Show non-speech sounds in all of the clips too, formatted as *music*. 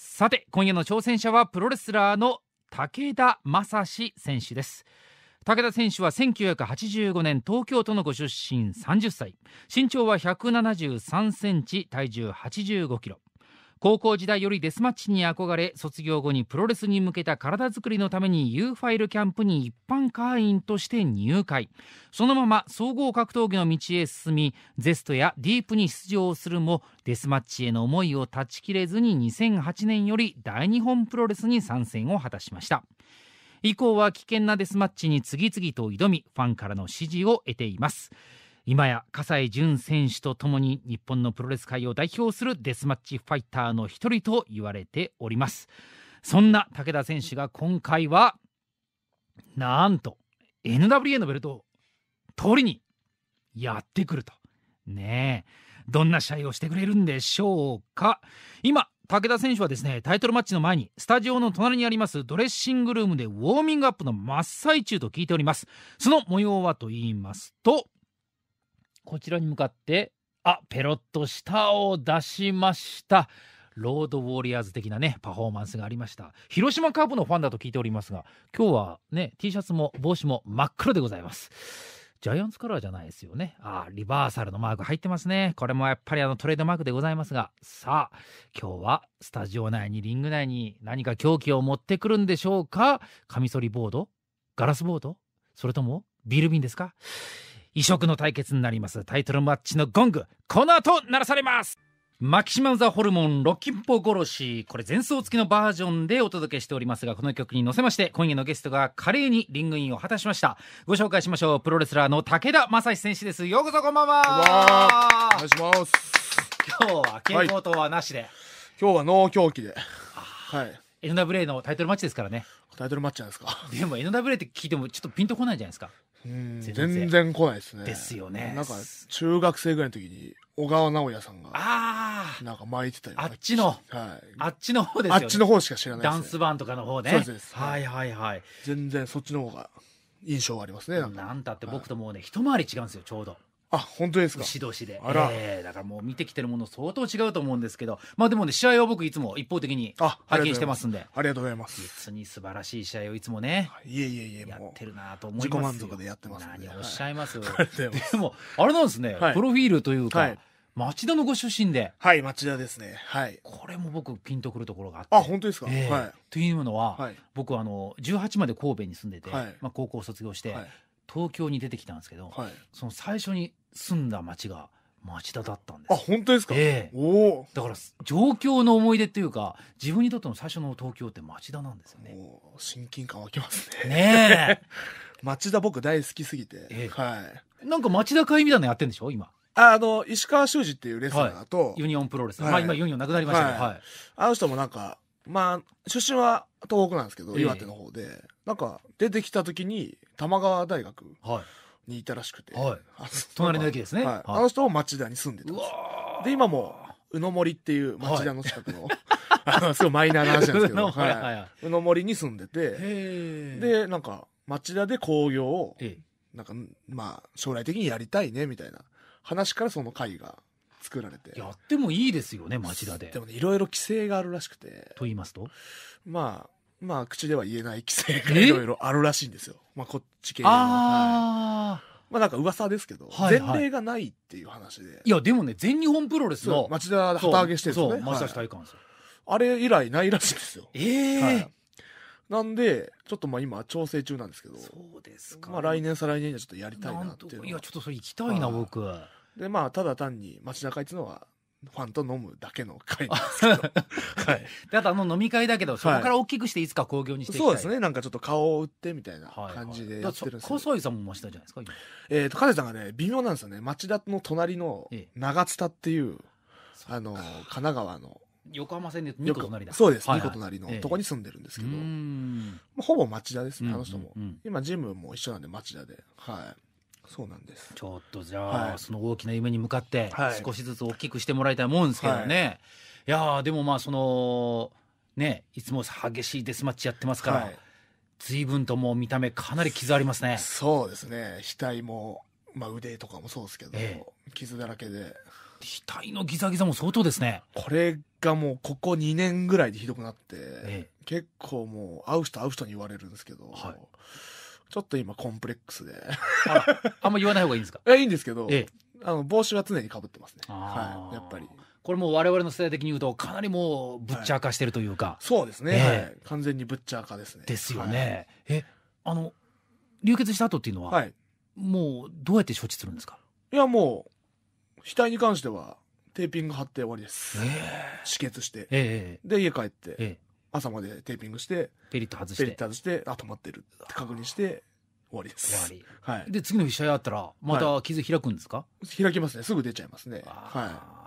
さて今夜の挑戦者はプロレスラーの武田正史選手です武田選手は1985年東京都のご出身30歳身長は173センチ体重85キロ高校時代よりデスマッチに憧れ卒業後にプロレスに向けた体づくりのために U ファイルキャンプに一般会員として入会そのまま総合格闘技の道へ進みゼストやディープに出場するもデスマッチへの思いを断ち切れずに2008年より大日本プロレスに参戦を果たしました以降は危険なデスマッチに次々と挑みファンからの支持を得ています今や笠井純選手とともに日本のプロレス界を代表するデスマッチファイターの一人と言われておりますそんな武田選手が今回はなんと NWA のベルトを取りにやってくるとねえどんな試合をしてくれるんでしょうか今武田選手はですねタイトルマッチの前にスタジオの隣にありますドレッシングルームでウォーミングアップの真っ最中と聞いておりますその模様はと言いますとこちらに向かって、あ、ペロッと舌を出しました。ロードウォリアーズ的なね、パフォーマンスがありました。広島カープのファンだと聞いておりますが、今日はね、T シャツも帽子も真っ黒でございます。ジャイアンツカラーじゃないですよね。あリバーサルのマーク入ってますね。これもやっぱりあのトレードマークでございますが、さあ、今日はスタジオ内にリング内に何か凶器を持ってくるんでしょうかカミソリボードガラスボードそれともビール瓶ですか異色の対決になりますタイトルマッチのゴングこの後鳴らされますマキシマム・ザ・ホルモン、ロキンポ殺し、これ前奏付きのバージョンでお届けしておりますが、この曲に乗せまして、今夜のゲストが華麗にリングインを果たしました。ご紹介しましょう。プロレスラーの武田正史選手です。ようこそこんばんは。お願いします。今日は健康とはなしで、はい、今日は脳狂気で。はい。NWA のタイトルマッチですからね。タイトルマッチじゃないですか。でも NWA って聞いてもちょっとピンとこないじゃないですか。全然来ないですね。ですよね。なんか、中学生ぐらいの時に、小川直哉さんが、ああなんか巻いてたよあっちの、はい。あっちの方ですよ、ね、あっちの方しか知らない、ね、ダンス版とかの方ね。そうです。はいはいはい。全然そっちの方が印象はありますね。なんたって僕ともうね、はい、一回り違うんですよ、ちょうど。あ本当ですか指導しであら、えー、だからもう見てきてるもの相当違うと思うんですけどまあでもね試合は僕いつも一方的に拝見してますんでありがとうございます実に素晴らしい試合をいつもねいえいえいえやってるなと思います自己満足でやってます、ね、何おっしゃいます、は *laughs* い、でもあれなんですね、はい、プロフィールというか、はい町田のご出身ではい町田ですねはいこれも僕ピンとくるところがあってあ本当ですか、えー、はい、というのは、はい、僕あの18まで神戸に住んでて、はい、まあ、高校卒業して、はい東京に出てきたんですけど、はい、その最初に住んだ町が町田だったんですあ本当ですか、ええ、おだから状況の思い出っていうか自分にとっての最初の東京って町田なんですよね親近感湧きますねねえ *laughs* 町田僕大好きすぎて、ええ、はいなんか町田会みたいなのやってんでしょ今あの石川修司っていうレスラーと、はい、ユニオンプロレス、はい、まあ今ユニオンなくなりましたけど、はい、はい、あの人もなんかまあ出身は東北なんですけど、岩手の方でなんか出てきた時に玉川大学はい。にいたらしくて、はいあの隣の駅ですね。はい、あの人も町田に住んでたんですで今も宇野森っていう町田の近く *laughs* の、すごいマイナーな話なんですけど、*laughs* はい宇野森に住んでてで、なんか町田で工業をなんかまあ将来的にやりたいねみたいな話からその会が作られてやってもいいですよね町田ででもねいろいろ規制があるらしくてと言いますとまあまあ口では言えない規制がいろいろあるらしいんですよまあこっち系のああ、はいまあなんか噂ですけど、はいはい、前例がないっていう話で。いや、でもね、全日本プロレスの。町田旗揚げしてるんですよね。町田市体感ですよ、はい、あれ以来ないらしいですよ。ええーはい、なんで、ちょっとまあ今調整中なんですけど。そうですか。まあ来年再来年にはちょっとやりたいなっていういや、ちょっとそれ行きたいな、僕。でまあただ単に街中行うのはファンと飲むだけの会なんですけど、*laughs* はい、飲み会だけどそこから大きくしていつか興行にしていきたい、はい、そうですねなんかちょっと顔を売ってみたいな感じでやってるんですけど、はいはい、さんも増したじゃないですかえっ、ー、とさんがね微妙なんですよね町田の隣の長津田っていう、ええ、あの神奈川の横浜線で2個隣だそうです、はいはい、2個隣のとこに住んでるんですけど、ええ、ほぼ町田ですねあの人も、うんうんうん、今ジムも一緒なんで町田ではいそうなんですちょっとじゃあ、はい、その大きな夢に向かって少しずつ大きくしてもらいたいもんですけどね、はい、いやでもまあそのねいつも激しいデスマッチやってますから、はい、随分ともう見た目かなり傷ありますねそうですね額も、まあ、腕とかもそうですけど、ええ、傷だらけで額のギザギザも相当ですねこれがもうここ2年ぐらいでひどくなって、ええ、結構もう会う人会う人に言われるんですけど、はいちょっと今コンプレックスであ。あんま言わない方がいいんですかえ、*laughs* いいんですけど、ええ、あの帽子は常にかぶってますね。はい、やっぱり。これも我々の世代的に言うとかなりもうブッチャー化してるというか、はい、そうですね、えー、はい、完全にブッチャー化ですねですよね、はい、えあの流血した後っていうのは、はい、もうどうやって処置するんですかいやもう額に関してはテーピング貼って終わりです、えー、止血して、えー、で家帰って、え朝までテーピングしてペリッと外してペリッと外してあ止まってるって確認して終わりです終わり、はい、で次の日試合あったらまた傷開くんですか、はい、開きますねすぐ出ちゃいますねはい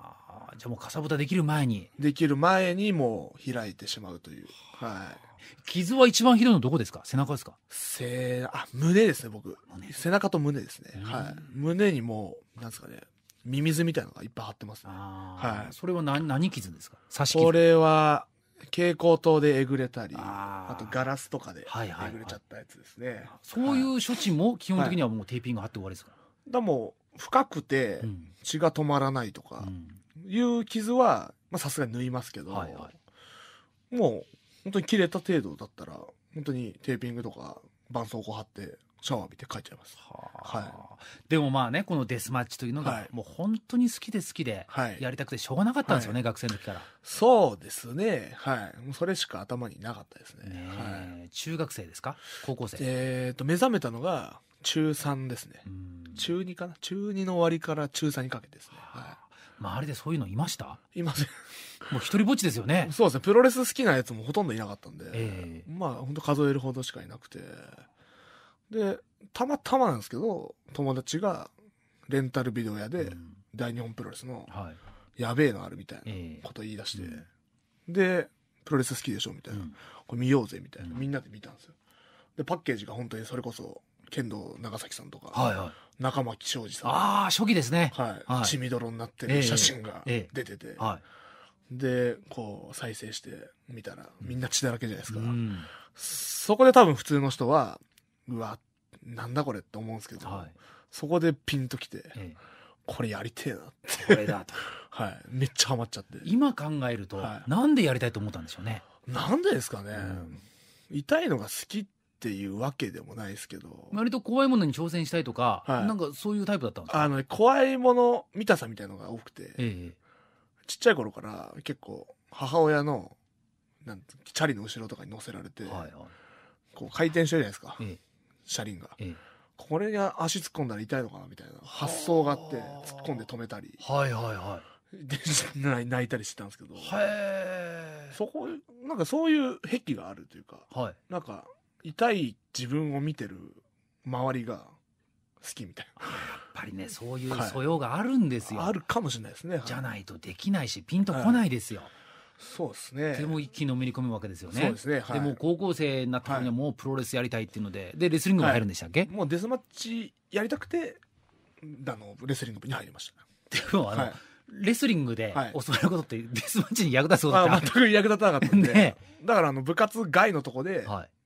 じゃあもうかさぶたできる前にできる前にもう開いてしまうというはい傷は一番ひどいのどこですか背中ですか背あ胸ですね僕背中と胸ですね、はい胸にもうなんですかねミミズみたいなのがいっぱい張ってますねはいそれは何何傷ですか刺し傷これは蛍光灯でえぐれたりあとガラスとかでえぐれちゃったやつですね、はいはいはい、そういう処置も基本的にはもうテーピング貼って終わりですか、はい、だも深くて血が止まらないとかいう傷はさすがに縫いますけど、はいはい、もう本当に切れた程度だったら本当にテーピングとか絆創膏貼ってシャワー浴びて帰っちゃいます。はい、でもまあねこのデスマッチというのが、もう本当に好きで好きでやりたくてしょうがなかったんですよね、はい、学生の時から。そうですねはいそれしか頭になかったですね。ねはい、中学生ですか高校生えー、と目覚めたのが中3ですね中2かな中2の終わりから中3にかけてですね。はい周りでそういうのいましたいません *laughs* もう一人ぼっちですよねそうですねプロレス好きなやつもほとんどいなかったんで、えー、まあ本当数えるほどしかいなくてで、たまたまなんですけど、友達がレンタルビデオ屋で、大日本プロレスの、やべえのあるみたいなこと言い出して、で、プロレス好きでしょみたいな、これ見ようぜみたいな、みんなで見たんですよ。で、パッケージが本当にそれこそ、剣道長崎さんとか、はいはい、中巻庄司さん。ああ、初期ですね。はい。はい、血みどろになってる写真が出てて、はい、で、こう、再生してみたら、みんな血だらけじゃないですか。うん、そこで多分普通の人は、うわなんだこれって思うんですけど、はい、そこでピンときて、ええ、これやりてえなってこれだと *laughs* はいめっちゃハマっちゃって今考えると、はい、なんでやりたいと思ったんでしょうねなんでですかね、うん、痛いのが好きっていうわけでもないですけど割と怖いものに挑戦したいとか、はい、なんかそういうタイプだったんですかあの、ね、怖いもの見たさみたいのが多くて、え、ちっちゃい頃から結構母親のなんチャリの後ろとかに乗せられて、はいはい、こう回転してるじゃないですか、ええ、車輪が、うん、これに足突っ込んだら痛いのかなみたいな発想があって突っ込んで止めたりはいはいはい *laughs* 泣いたりしてたんですけどそこなんかそういう癖があるというか、はい、なんか痛い自分を見てる周りが好きみたいな。やっぱりね、そういう素養があるんですよ。はい、あるかもしれないですね。じゃないとできないし、ピンとこないですよ。はいそうですね。でも一気にのめり込むわけですよね。そうですね。はい、でも高校生になった時にはもうプロレスやりたいっていうので、はい、でレスリングも入るんでしたっけ、はい、もうデスマッチやりたくてあのレスリングに入りました。でもあの、レスリングで教わることってデスマッチに役立つことって全く役立たなかったんで、ね、だからあの部活外のとこで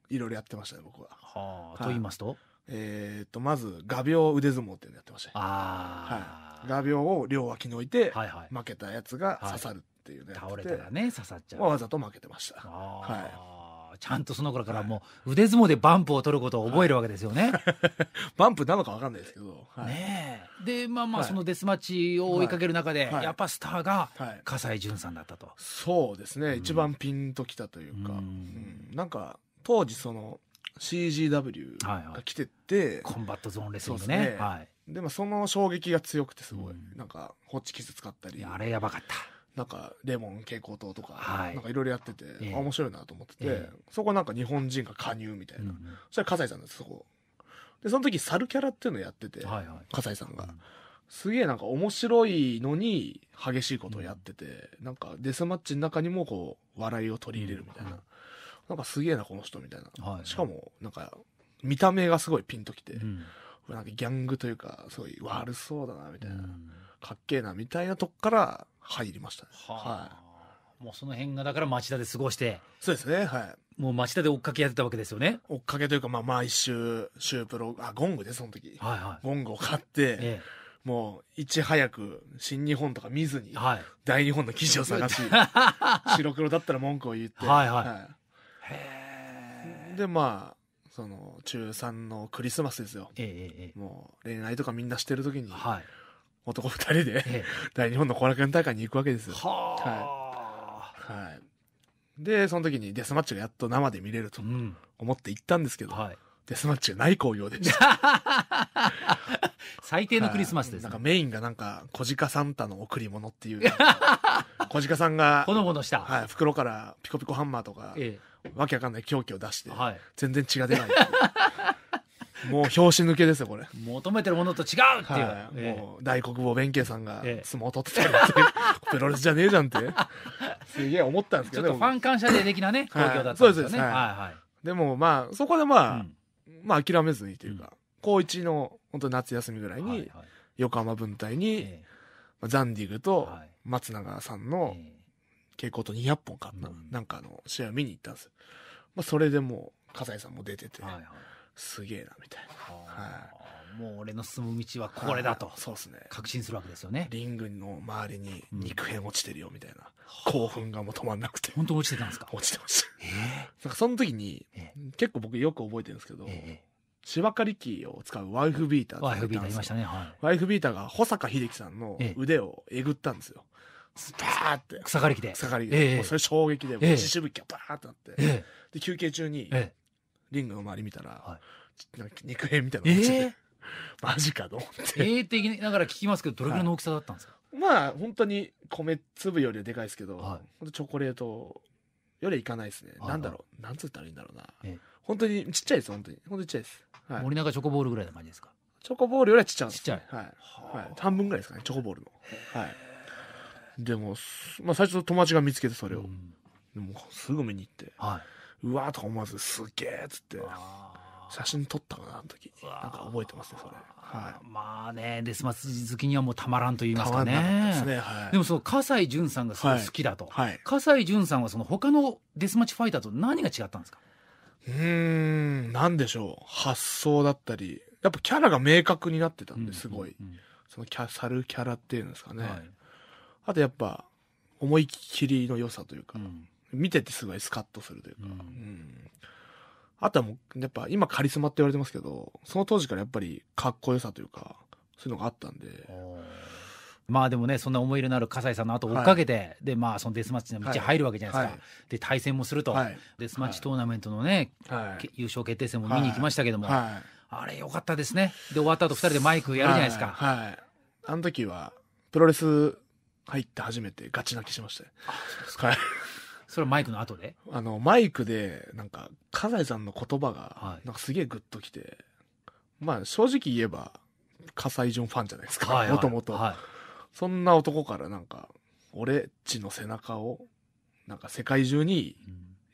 いろいろやってましたね僕は。はあ、と言いますとえー、とまず画鋲腕相撲っていうのやってました、ああ、はい、画鋲を両脇に置いて、負けたやつが刺さる、はいていうね倒れたらね刺さっちゃう、わざと負けてましたはいちゃんとその頃からもう腕相撲でバンプを取ることを覚えるわけですよね、はい、*laughs* バンプなのか分かんないですけど、はい、ねでまあまあそのデスマッチを追いかける中で、はい、やっぱスターが笠井潤さんだったと、そうですね、うん、一番ピンときたというか、うん、うん、なんか当時その CGW が来てて、はいはい、コンバットゾーンレスリングね、ね、はい、でもその衝撃が強くてすごい、うん、なんかホッチキス使ったりあれやばかったなんかレモン蛍光灯とか、はい、なんかいろいろやってて、えー、面白いなと思ってて、えー、そこなんか日本人が加入みたいな、うん、そしたら笠井さんですそこでその時猿キャラっていうのをやってて、はいはい、笠井さんが、うん、すげえなんか面白いのに激しいことをやってて、うん、なんかデスマッチの中にもこう笑いを取り入れるみたいな、うん、なんかすげえなこの人みたいな、はいはい、しかもなんか見た目がすごいピンときて、うん、なんかギャングというかすごい悪そうだなみたいな。かっけえなみたいなとこから入りましたね。ははい。もうその辺がだから町田で過ごして。そうですね。はい。もう町田で追っかけやってたわけですよね。追っかけというか、まあ毎週、週プロ、あ、ゴングでその時。はいはい。ゴングを買って、ええ、もう、いち早く、新日本とか見ずに、はい、大日本の記事を探し、*laughs* 白黒だったら文句を言って。はいはい。はい、で、まあ、その中3のクリスマスですよ、ええ、もう恋愛とかみんなしてる時に、はい、男二人で、ええ、*laughs* 大日本の後楽園大会に行くわけですよ。はい、はい、でその時にデスマッチがやっと生で見れると思って行ったんですけど、うんはい、デスマッチがない紅葉でした *laughs* 最低のクリスマスです、ねはい、なんかメインがなんか小鹿サンタの贈り物っていう *laughs* 小鹿さんがほのぼのした、はい、袋からピコピコハンマーとか、ええ、わけわかんない狂気を出して、はい、全然血が出ないもう表紙抜けですよこれ求めてるものと違うっていう、もう大黒坊弁慶さんが相撲を取ってたって、*laughs* プロレスじゃねえじゃんってすげえ思ったんですけど、ファン感謝で的なね東京だったんですよね、はい、はいでもまあそこでまあ、まあ諦めずにというか、高1の本当夏休みぐらいに横浜分隊に、ザンディグと松永さんの稽古と200本買った、なんかあの試合見に行ったんですまあ、それでもう葛西さんも出てて、はいはいすげえなみたいな、はい、もう俺の進む道はこれだと、そうですね確信するわけですよねリングの周りに肉片落ちてるよみたいな、うん、興奮がもう止まんなくて本当落ちてたんですか落ちてました、えー、その時に、えー、結構僕よく覚えてるんですけど、えー芝刈り機を使うワイフビーターワイフビーターいましたね、はい、ワイフビーターが保坂秀樹さんの腕をえぐったんですよ、バーって草刈り機で草刈り機で、ええ、それ衝撃で、ええ、しぶきがバーってなって、ええ、で休憩中に、ええリングの周り見たら、はい、なんか肉片みたいな感じで、えー、*laughs* マジかと思って。えー、的ながら聞きますけど、どれぐらいの大きさだったんですか、はい、まあ、本当に米粒よりはでかいですけど、はい、チョコレートよりはいかないですね。はい、なんだろう、なんつったらいいんだろうな。えー、本当にちっちゃいです、本当に。本当にちっちゃいです。はい、森永チョコボールぐらいの感じですかチョコボールよりはちっちゃい、ちっちゃい。はい。はい、半分ぐらいですかね、チョコボールの。はい。でも、まあ、最初友達が見つけてそれを、うん、でもすぐ見に行って、はい、うわーとか思わず、すげえっつって。写真撮ったかな、あの時。なんか覚えてますね、それ。はい、まあね、デスマス好きにはもうたまらんと言いますかね。でねはい、でもその、葛西潤さんがすごい好きだと。はい、葛西潤さんはその他のデスマッチファイターと何が違ったんですかうん、なんでしょう。発想だったり。やっぱキャラが明確になってたんで、すごい。うんうんうん、そのキャ、サルキャラっていうんですかね。あとやっぱ、思い切りの良さというか。うん見ててすごいスカッとするというか。うん、あとはもう、やっぱ今カリスマって言われてますけど、その当時からやっぱりかっこよさというか、そういうのがあったんで。まあでもねそんな思い入れのある葛西さんの後追っかけて、はい、でまあそのデスマッチの道入るわけじゃないですか、はい、で対戦もすると、はい、デスマッチトーナメントのね、優勝決定戦も見に行きましたけども、あれよかったですねで終わった後2人でマイクやるじゃないですか、はいあの時はプロレス入って初めてガチ泣きしましたあそうですかそれはマイクの後であの、マイクで、なんか、カ西さんの言葉が、なんかすげえグッときて、まあ正直言えば、カ西ジョンファンじゃないですか、もともと。そんな男からなんか、俺っちの背中を、なんか世界中に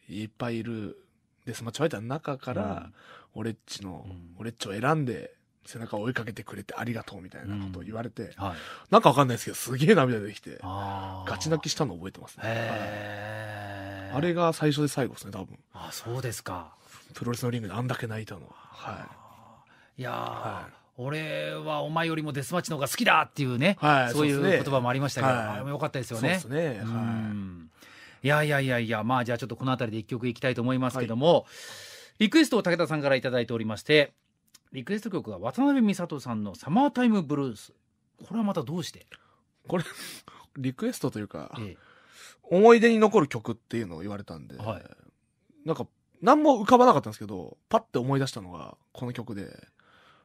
いっぱいいるデスマッチファイターの中から、俺っちの、俺っちを選んで背中を追いかけてくれてありがとうみたいなことを言われて、うんはい、なんかわかんないですけど、すげえ涙出てきて、ガチ泣きしたの覚えてますね。はあれが最初で最後ですね、多分。あ、そうですか。プロレスのリングであんだけ泣いたのは。はい。いやはい俺はお前よりもデスマッチの方が好きだっていうね、はい、そういう言葉もありましたけど、ね、はい、あ良かったですよね。そうですね。はい。いやいやいやいや、まあじゃあちょっとこの辺りで一曲いきたいと思いますけども、はい、リクエストを武田さんから頂いておりまして、リクエスト曲は渡辺美里さんの「サマータイムブルース」これはまたどうしてこれ *laughs* リクエストというか、ええ、思い出に残る曲っていうのを言われたんで、はい、なんか何も浮かばなかったんですけどパッて思い出したのがこの曲で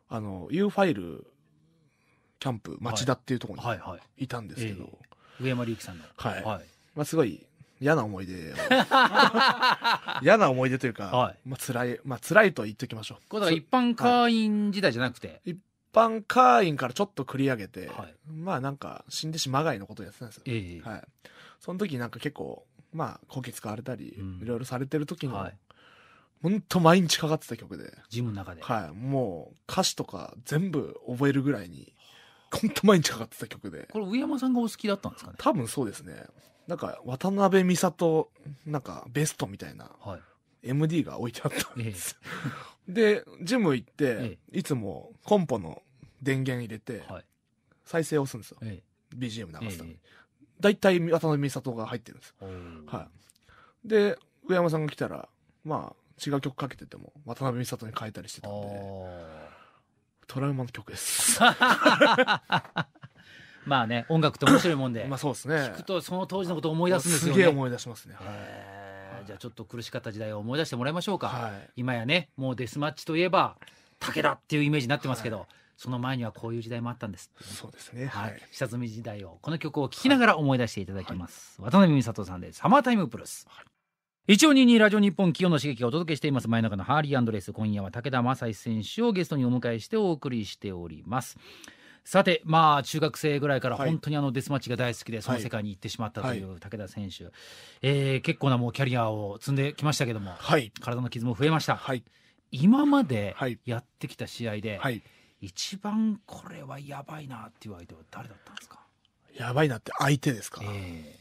あの U ファイルキャンプ町田っていうところにいたんですけど、はいはいはいえ、上山隆之さんのはい、はい、まあ、すごい嫌な思い出 *laughs* 嫌な思い出というか、はいまあ辛いまあ辛いと言っておきましょうこれ一般会員時代じゃなくて、一般会員からちょっと繰り上げて、はいまあなんか死んでしまがいのことをやってたんですよ、はい、その時なんか結構まあこき使われたり、うんいろいろされてる時に、はいほんと毎日かかってた曲で、ジムの中で、はい、もう歌詞とか全部覚えるぐらいにほんと毎日かかってた曲でこれ上山さんがお好きだったんですかね多分そうですねなんか渡辺美里なんかベストみたいな MD が置いてあったんです、ええ、*laughs* でジム行って、え、いつもコンポの電源入れて、再生を押すんですよ、BGM 流すために、大体渡辺美里が入ってるんですはい、で上山さんが来たらまあ違う曲かけてても渡辺美里に変えたりしてたんでトラウマの曲です *laughs* まあね音楽って面白いもんで *coughs* まあそうですね聞くとその当時のことを思い出すんですよねすげえ思い出しますね、はいじゃあちょっと苦しかった時代を思い出してもらいましょうか、はい、今やねもうデスマッチといえば武田っていうイメージになってますけど、その前にはこういう時代もあったんです、ね、そうですねはい下積み時代をこの曲を聴きながら思い出していただきます、渡辺美里さんで「サマータイムプラス」はい。一応二二ラジオ日本企業の刺激をお届けしています前夜中のハーリーアンドレス今夜は武田正史選手をゲストにお迎えしてお送りしておりますさて、まあ、中学生ぐらいから本当にあのデスマッチが大好きで、その世界に行ってしまったという武田選手、はい、えー、結構なもうキャリアを積んできましたけども、はい、体の傷も増えました、はい、今までやってきた試合で、はい、一番これはやばいなっていう相手は誰だったんですかやばいなって相手ですか、え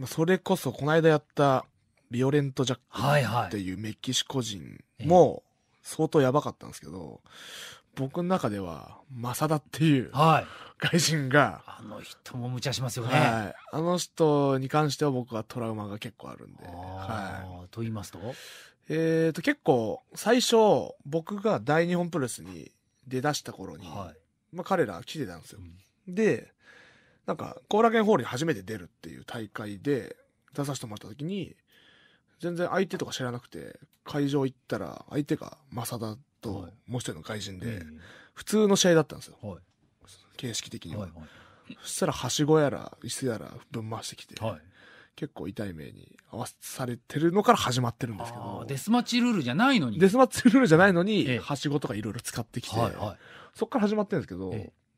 ー、それこそこの間やったビオレント・ジャックっていうメキシコ人も相当やばかったんですけど、僕の中では正田っていう外人が、はい、あの人も無茶しますよね、はい、あの人に関しては僕はトラウマが結構あるんで、はい、と言いますとえっ、ー、と結構最初僕が大日本プロレスに出だした頃に、はい、まあ、彼ら来てたんですよ、うん、でなんか後楽園ホールに初めて出るっていう大会で出させてもらった時に全然相手とか知らなくて会場行ったら相手が正田と、もう一人の怪人で、普通の試合だったんですよ、形式的には、そしたらはしごやら椅子やらぶん回してきて、結構痛い目に合わされてるのから始まってるんですけどデスマッチルールじゃないのにデスマッチルールじゃないのに、はしごとかいろいろ使ってきて、そっから始まってるんですけど、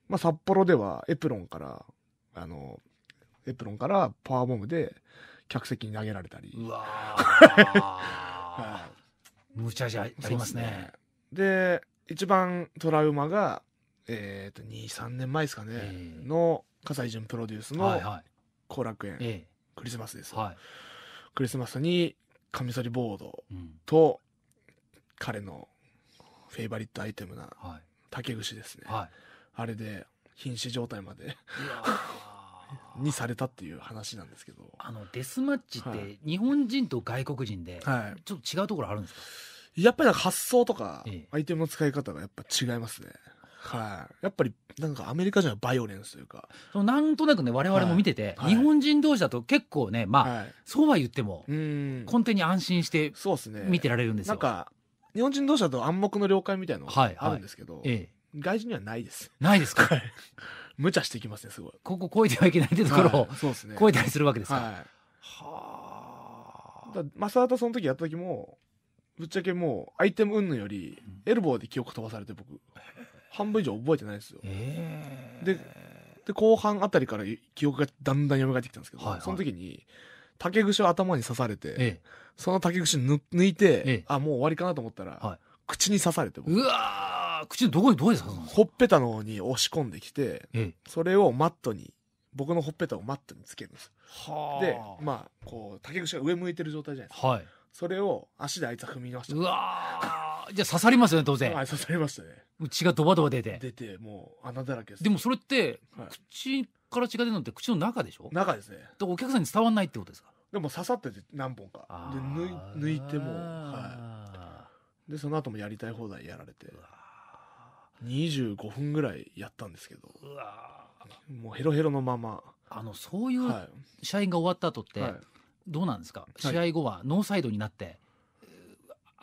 まあ、札幌ではエプロンからあのエプロンからパワーボムで客席に投げられたりうわゃ *laughs* 無茶じゃありますねで一番トラウマが、えーと、23年前ですかね、えー、の葛西潤プロデュースの後楽園、はいはい、クリスマスです、はい、クリスマスにカミソリボードと、彼のフェイバリットアイテムな竹串ですね、はい、あれで瀕死状態まで *laughs* にされたっていう話なんですけどあのデスマッチって日本人と外国人で、ちょっと違うところあるんですか、やっぱりなんか発想とか、アイテムの使い方がやっぱ違いますね。はい、やっぱりなんかアメリカ人はバイオレンスというかそなんとなくね我々も見てて、はい、日本人同士だと結構ねまあ、はい、そうは言っても根底に安心して見てられるんですよ。すね、なんか日本人同士だと暗黙の了解みたいなのがあるんですけど、はいはいええ、外人にはないです。ないですか *laughs* 無茶してきますねすごい。ここ超えてはいけないってところを、そうですね、超えたりするわけですか。はい、はあ。だ正田その時やった時もぶっちゃけもうアイテム云々よりエルボーで記憶飛ばされて僕半分以上覚えてないですよ、えー、でで後半あたりから記憶がだんだん蘇ってきたんですけど、はいはい、その時に竹串を頭に刺されて、ええ、その竹串抜抜いて、え、あもう終わりかなと思ったら、はい、口に刺されてうわ口どこにどうで刺か。ほっぺたの方に押し込んできて、それをマットに僕のほっぺたをマットにつけるんですでまあこう竹串が上向いてる状態じゃないですか、はいそれを足であいつは踏み出したうわじゃあ刺さりますよね当然はい刺さりましたね血がドバドバ出て出てもう穴だらけですでもそれって、はい、口から血が出るのって口の中でしょ中ですねでお客さんに伝わんないってことですかでも刺さってて何本かで抜いてもはいでその後もやりたい放題やられて25分ぐらいやったんですけどうわもうヘロヘロのままあのそういう社員が終わった後って、はいはいどうなんですか、試合後はノーサイドになって、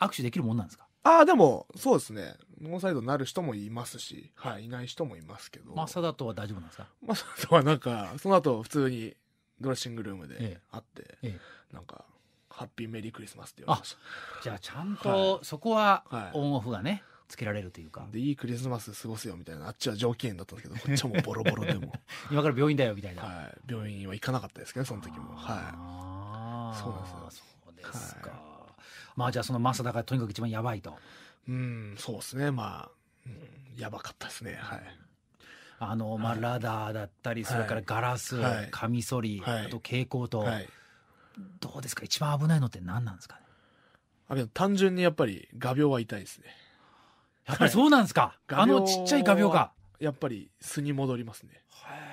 握手できるもんなんですかああでもそうですねノーサイドになる人もいますし、はい、いない人もいますけどマサダとは大丈夫なんですかダ田はなんかその後普通にドレッシングルームで会って、ええええ、なんか「ハッピーメリークリスマス」って言われましたじゃあちゃんと、そこはオンオフがね、はい、つけられるというかでいいクリスマス過ごすよみたいなあっちは条件だったんですけどこっちはもうボロボロでも *laughs* 今から病院だよみたいな、はい、病院は行かなかったですけどその時もはいそうなんですそうですか、はい、まあじゃあその増田がとにかく一番やばいとうんそうですねまあ、やばかったですねはいあの、まあ、ラダーだったり、それからガラス、カミソリ、あと蛍光灯、どうですか一番危ないのって何なんですかねあも単純にやっぱり画鋲は痛いですねやっぱりそうなんですか、あのちっちゃい画鋲がやっぱり巣に戻りますねはい。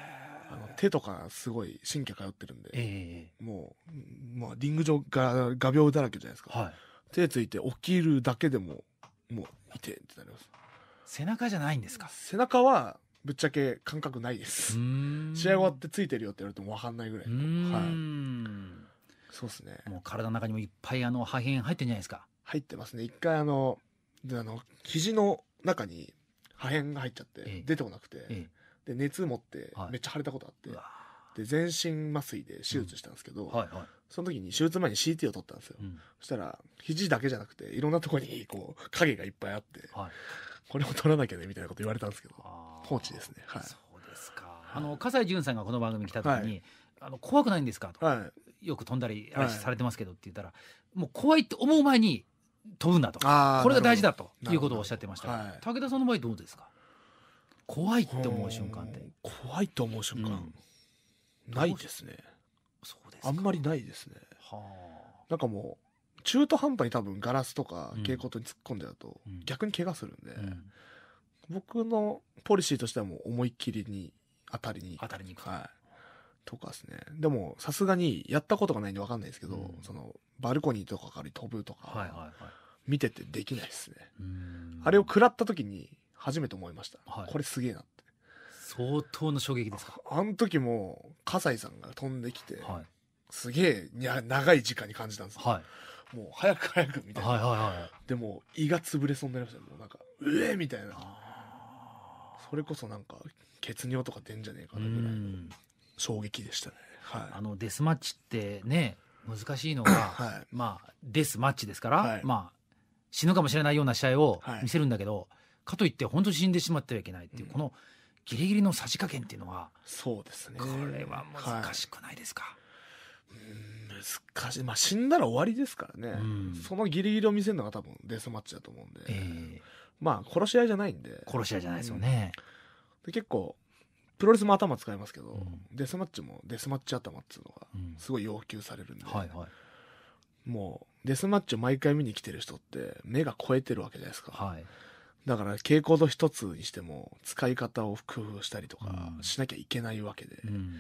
手とかすごい神経通ってるんで、えー、もう、まあ、リング上が画鋲だらけじゃないですか、はい、手ついて起きるだけでももう痛いってなります背中じゃないんですか背中はぶっちゃけ感覚ないです試合終わってついてるよって言われても分かんないぐらいはいそうですねもう体の中にもいっぱいあの破片入ってんじゃないですか入ってますね一回あのであの肘の中に破片が入っちゃって、出てこなくて、えで熱持ってめっちゃ腫れたことあって、で全身麻酔で手術したんですけど、その時に手術前に CT を取ったんですよ、そしたら肘だけじゃなくていろんなとこにこう影がいっぱいあって、これも取らなきゃねみたいなこと言われたんですけど放置ですねはいそうですかあの笠井潤さんがこの番組来た時に、あの怖くないんですかと、よく飛んだりされてますけどって言ったら、もう怖いって思う前に飛ぶなとこれが大事だということをおっしゃってました、はい、武田さんの場合どうですか怖いって思う瞬間って怖いと思う瞬間、うん、ないですねそうですあんまりないですねはなんかもう中途半端に多分ガラスとか蛍光灯に突っ込んじゃうと、逆に怪我するんで、うん、僕のポリシーとしてはもう思いっきりに当たりに当たりにはいとかですね。でも、さすがに、やったことがないんでわかんないですけど、うん、その、バルコニーとかから飛ぶとか、見ててできないですね。あれを食らった時に、初めて思いました。はいこれすげえなって。相当の衝撃ですか。あの時も、笠井さんが飛んできて、はい。すげえにゃ長い時間に感じたんですよ。はい。もう早く早くみたいな。はいはいはい。でも胃が潰れそうになりましたもうなんか、うえみたいな。それこそなんか、血尿とか出んじゃねえかなぐらいの衝撃でしたね。はあのデスマッチってね難しいのが、*coughs* はい。まあデスマッチですから、はいまあ死ぬかもしれないような試合をはい見せるんだけど、かといって本当に死んでしまってはいけないっていう、このギリギリのさじ加減っていうのはそうですねこれは難しくないですか、はい難しい、まあ、死んだら終わりですからね、うん、そのギリギリを見せるのが多分デスマッチだと思うんで、えー、まあ殺し合いじゃないんで殺し合いじゃないですよね、うん、で結構プロレスも頭使いますけど、うん、デスマッチもデスマッチ頭っていうのがすごい要求されるんで、はいはい、もうデスマッチを毎回見に来てる人って目が超えてるわけじゃないですか、はい、だから傾向度一つにしても使い方を工夫したりとかしなきゃいけないわけで、うん、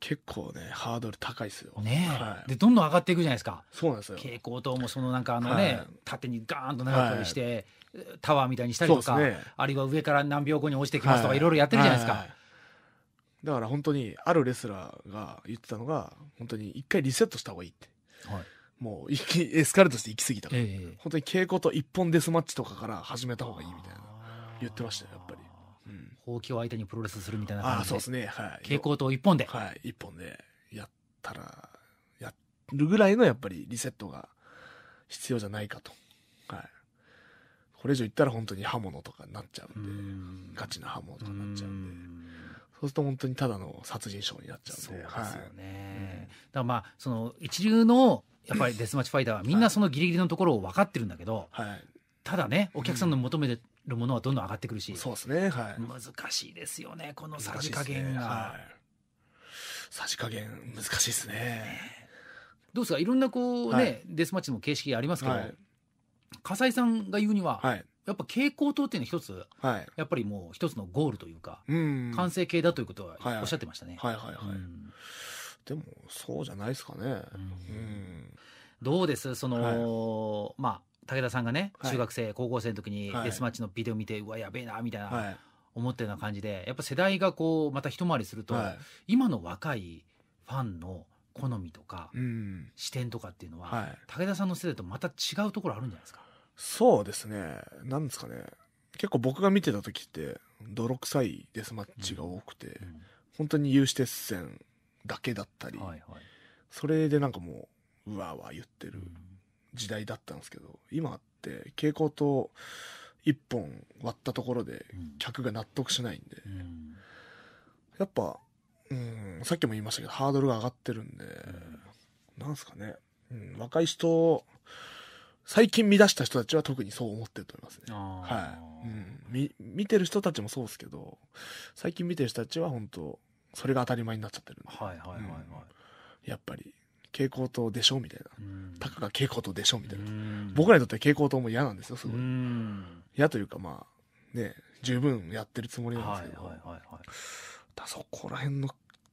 結構ねハードル高いですよ。ね、はい、でどんどん上がっていくじゃないですか。そうなんですよ蛍光灯もそのなんかあのね、はい、縦にガーンと長くして、はい、タワーみたいにしたりとか、ね、あるいは上から何秒後に落ちてきますとか、い、ろいろやってるじゃないですか。だから本当にあるレスラーが言ってたのが本当に一回リセットした方がいいって。はいもうエスカレートして行き過ぎたから、えー、本当に稽古と一本デスマッチとかから始めた方がいいみたいな言ってましたよやっぱり。うん、ほうきを相手にプロレスするみたいな感じであそうですね、はい、蛍光灯一本ではい一本でやったらやるぐらいのやっぱりリセットが必要じゃないかと、はい、これ以上いったら本当に刃物とかになっちゃうんでガチな刃物とかになっちゃうんでそうすると本当にただの殺人症になっちゃうんでそうですよね、はいうん、だからまあその一流のやっぱりデスマッチファイターはみんなそのギリギリのところを分かってるんだけど、はい、ただねお客さんの求めてるものはどんどん上がってくるし、うん、そうですね、はい、難しいですよねこのさじ加減が、ねはい、さじ加減難しいですね、ね、どうですかいろんなこうね、はい、デスマッチの形式ありますけど、笠井さんが言うには、やっぱ蛍光灯っていうのは一つ、はい、やっぱりもう一つのゴールというか、うん、完成形だということはおっしゃってましたね。はいはいはい、はいはいはいうんでもそうじゃないですかね。うん、どうですその、はい、まあ武田さんがね、中学生、はい、高校生の時にデスマッチのビデオ見て、はい、うわやべえなみたいな、思ったような感じでやっぱ世代がこうまた一回りすると、今の若いファンの好みとか、うん、視点とかっていうのは、武田さんの世代とまた違うところあるんじゃないですかそうですねなんですかね結構僕が見てた時って泥臭いデスマッチが多くて、うんうん、本当に有刺鉄線だけだったり、はいはい、それでなんかもううわーわー言ってる時代だったんですけど今って蛍光灯一本割ったところで客が納得しないんで、うん、やっぱ、うん、さっきも言いましたけどハードルが上がってるんで、うん、なんすかね、うん、若い人最近見出した人たちは特にそう思ってると思いますね。はい、うん、見てる人たちもそうですけど最近見てる人たちは本当それが当たり前になっちゃってるはいはいはいやっぱり蛍光灯でしょみたいな、たかが蛍光灯でしょみたいな、僕らにとって蛍光灯も嫌なんですよすごい、嫌というかまあね十分やってるつもりなんですけど、はいはいはいはい、だそこら辺の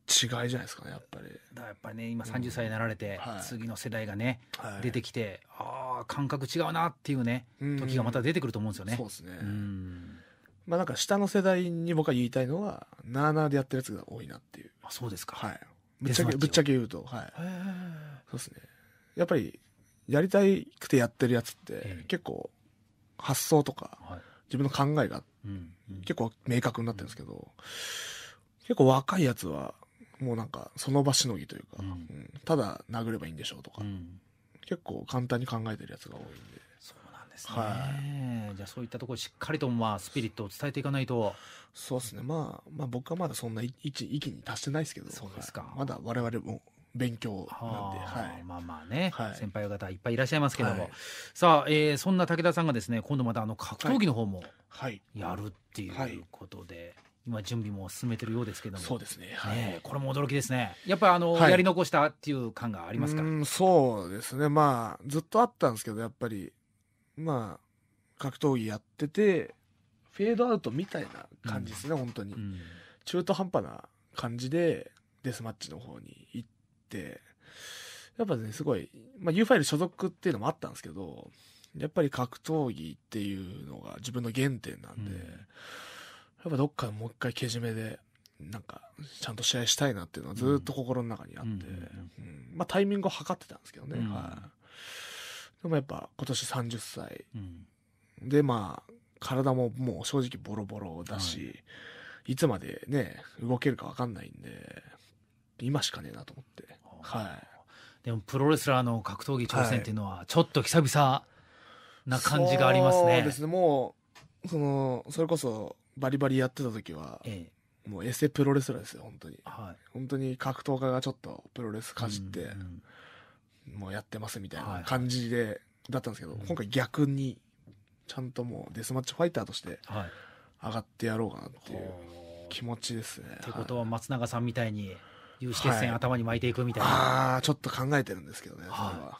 違いじゃないですかねやっぱりだやっぱりね今30歳になられて、うんはい、次の世代がね、はい、出てきてああ感覚違うなっていうね時がまた出てくると思うんですよね、そうですね、まあなんか下の世代に僕は言いたいのは、なーなーでやってるやつが多いなっていう。あ、そうですか。はい。ぶっちゃけ、ぶっちゃけ言うと、はい。そうですね。やっぱり、やりたくてやってるやつって結構、発想とか、はい。自分の考えがうん。結構明確になってるんですけど、結構若いやつは、もうなんか、その場しのぎというか、うんただ殴ればいいんでしょうとか、うん結構簡単に考えてるやつが多いんで。ですね、はい、じゃあそういったところしっかりとまあスピリットを伝えていかないとそうですね、まあ、まあ僕はまだそんな域域に達してないですけどそうですか、はい、まだ我々も勉強なんで、はい、まあまあね、はい、先輩方いっぱいいらっしゃいますけども、はい、さあ、えー、そんな武田さんがですね今度またあの格闘技の方もやるっていうことで、今準備も進めてるようですけどもそうですね,、はい、ね、これも驚きですねやっぱりあの、やり残したっていう感がありますかそうですねまあずっとあったんですけどやっぱりまあ、格闘技やってて、フェードアウトみたいな感じですね、うん、本当に、うん、中途半端な感じで、デスマッチの方に行って、やっぱね、すごい、まあ、U ファイル所属っていうのもあったんですけど、やっぱり格闘技っていうのが自分の原点なんで、うん、やっぱどっかもう一回けじめで、なんか、ちゃんと試合したいなっていうのはずっと心の中にあって、うん、うん、まあ、タイミングを測ってたんですけどね、はい、でもやっぱ今年30歳、でまあ体ももう正直ボロボロだし、い、つまでね動けるか分かんないんで今しかねえなと思ってはいでもプロレスラーの格闘技挑戦っていうのはちょっと久々な感じがありますね、はい、そうですねもうそのそれこそバリバリやってた時は、ええ、もうエセプロレスラーですよ本当に、はい、本当に格闘家がちょっとプロレスかじって、うんうんもうやってますみたいな感じで、はい、だったんですけど、今回逆に、ちゃんともうデスマッチファイターとして上がってやろうかなっていう気持ちですね。ってことは松永さんみたいに、有刺鉄線頭に巻いていくみたいな。はい、ああ、ちょっと考えてるんですけどね、それは。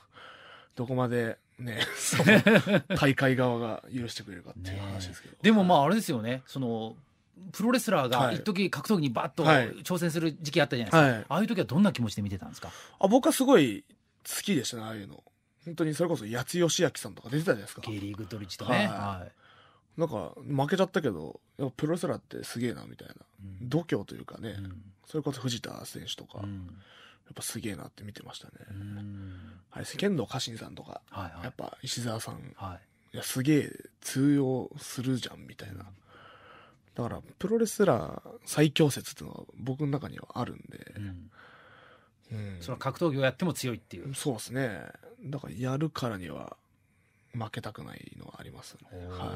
どこまでね、*laughs* その大会側が許してくれるかっていう話ですけど。でもまああれですよね、その、プロレスラーが一時格闘技にバッと挑戦する時期あったじゃないですか、はいはい、ああいう時はどんな気持ちで見てたんですかあ僕はすごい好きでしたねああいうの本当にそれこそ八千代明さんとか出てたじゃないですかゲイリー・グッドリッチとね、はい、なんか負けちゃったけどやっぱプロレスラーってすげえなみたいな、うん、度胸というかね、うん、それこそ藤田選手とか、うん、やっぱすげえなって見てましたね、はい、世間の家臣さんとか、はいはい、やっぱ石澤さん、はい、いやすげえ通用するじゃんみたいな、だからプロレスラー最強説っていうのは僕の中にはあるんで、その格闘技をやっても強いっていうそうですねだからやるからには負けたくないのはありますねは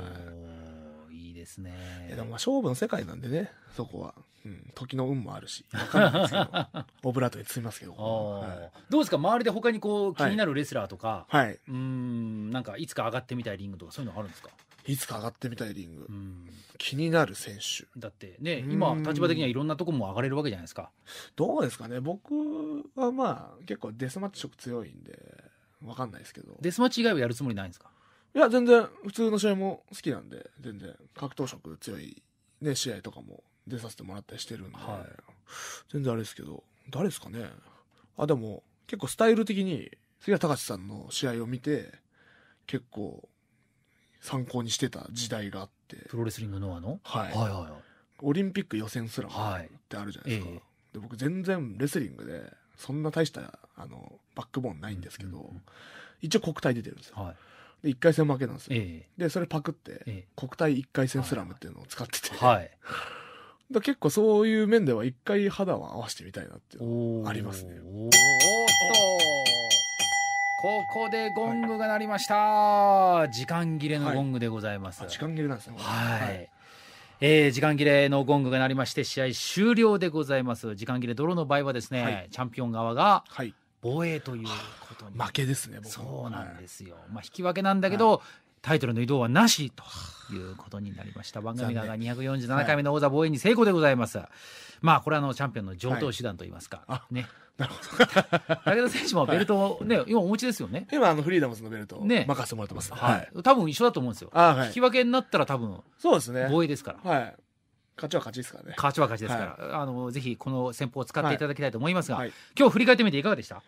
いいいですねでもまあ勝負の世界なんでねそこは、うん、時の運もあるしかないですけど *laughs* オブラートに包みますけど、はい、どうですか周りで他にこう気になるレスラーとか、はい、うんなんかいつか上がってみたいリングとかそういうのあるんですかいつか上がってみたいリング、うん、気になる選手だってね今立場的にはいろんなとこも上がれるわけじゃないですかどうですかね僕はまあ結構デスマッチ色強いんで分かんないですけどデスマッチ以外はやるつもりないんですかいや全然普通の試合も好きなんで全然格闘色強い、ね、試合とかも出させてもらったりしてるんで、はい、全然あれですけど誰ですかねあでも結構スタイル的に杉谷隆さんの試合を見て結構参考にしてた時代があってプロレスリングノアの、はい、はいはいはいオリンピック予選すらってあるじゃないですか、はい、で僕全然レスリングでそんな大したあのバックボーンないんですけど、うんうん一応国体出てるんですよ、はい、で1回戦負けなんですよ、えー、でそれパクって、えー、国体1回戦スラムっていうのを使ってて、はい、*laughs* だ結構そういう面では一回肌は合わせてみたいなっていうのありますねおおおとここでゴングが鳴りました、時間切れのゴングでございます、時間切れなんですねはい、えー、時間切れのゴングが鳴りまして試合終了でございます時間切れ泥の場合はですね、はい、チャンピオン側が防衛ということに、負けですねそうなんですよ、まあ、引き分けなんだけど、タイトルの移動はなしということになりました。番組側が247回目の王座防衛に成功でございます。はい、まあこれはあのチャンピオンの上等手段といいますか、はい、ね。*laughs* なるほど。*laughs* 武田選手もベルトをね、はい、今お持ちですよね。今あのフリーダムスのベルトを任せてもらってます。ね、はい。多分一緒だと思うんですよ。引き分けになったら多分そうですね。防衛ですから。はい。勝ちは勝ちですからね。勝ちは勝ちですから、あのぜひこの戦法を使っていただきたいと思いますが、はい、今日振り返ってみていかがでした？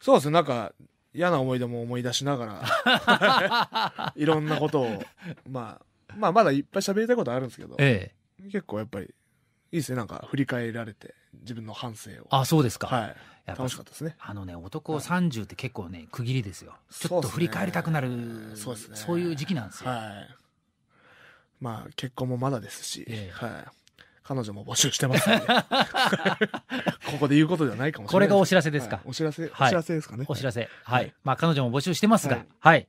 そうですね。なんか嫌な思い出も思い出しながら *laughs* いろんなことを、まあ、まあまだいっぱい喋りたいことあるんですけど、ええ、結構やっぱりいいですねなんか振り返られて自分の反省をあそうですか、はい、楽しかったですねあのね男30って結構ね、区切りですよちょっと振り返りたくなるそう、ね,、いう時期なんですよ、はい、まあ結婚もまだですし、ええ、はい彼女も募集してます *laughs* ここで言うことじゃないかもしれないこれがお知らせですか、はい、お知らせ、お知らせですかねお知らせ、はい、はい、まあ彼女も募集してますがはい、